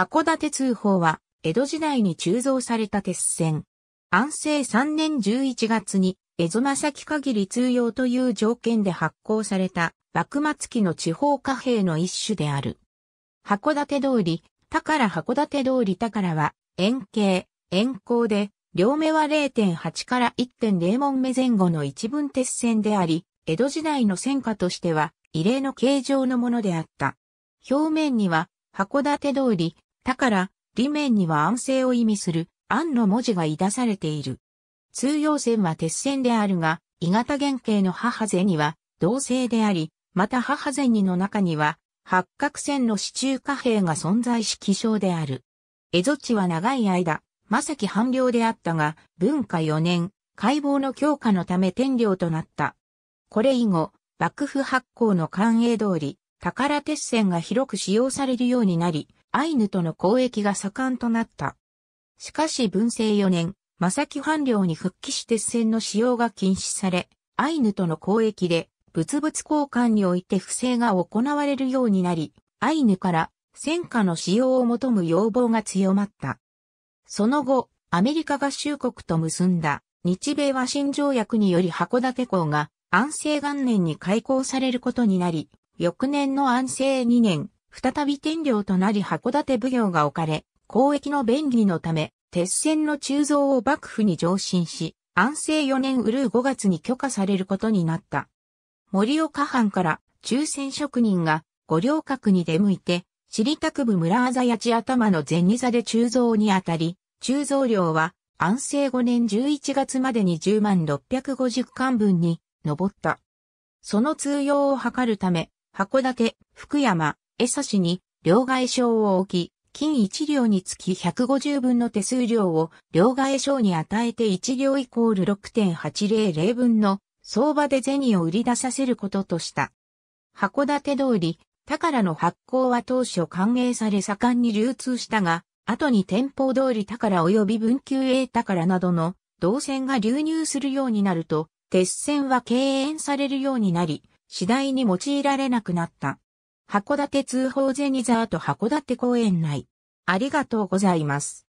函館通報は、江戸時代に鋳造された鉄線。安政3年11月に、江戸正木限り通用という条件で発行された、幕末期の地方貨幣の一種である。函館通り、宝函館通り宝は、円形、円光で、両目は0.8から1.0門目前後の一分鉄線であり、江戸時代の戦果としては、異例の形状のものであった。表面には、函館通り、だから、裏面には安静を意味する、安の文字が出されている。通用線は鉄線であるが、伊型原型の母銭は、同性であり、また母銭の中には、八角線の支柱貨幣が存在し希少である。蝦夷地は長い間、まさき半領であったが、文化4年、解剖の強化のため天領となった。これ以後、幕府発行の官営通り、宝鉄線が広く使用されるようになり、アイヌとの交易が盛んとなった。しかし文政4年、正木藩領に復帰して戦の使用が禁止され、アイヌとの交易で物々交換において不正が行われるようになり、アイヌから戦火の使用を求む要望が強まった。その後、アメリカ合衆国と結んだ日米和親条約により函館港が安政元年に開港されることになり、翌年の安政2年、再び天領となり函館奉行が置かれ、交易の便利のため、鉄線の鋳造を幕府に上申し、安政4年うるう5月に許可されることになった。森岡藩から抽選職人が五稜郭に出向いて、知たく部村あざやち頭の前二座で鋳造にあたり、鋳造量は安政5年11月までに10万650巻分に上った。その通用を図るため、函館、福山、江差氏に両替商を置き、金1両につき150分の手数料を両替商に与えて1両イコール6.800分の相場で銭を売り出させることとした。函館通り、宝の発行は当初歓迎され盛んに流通したが、後に店舗通り宝及び文久英宝などの銅線が流入するようになると、鉄線は敬遠されるようになり、次第に用いられなくなった。函館通報ゼニザート函館公園内。ありがとうございます。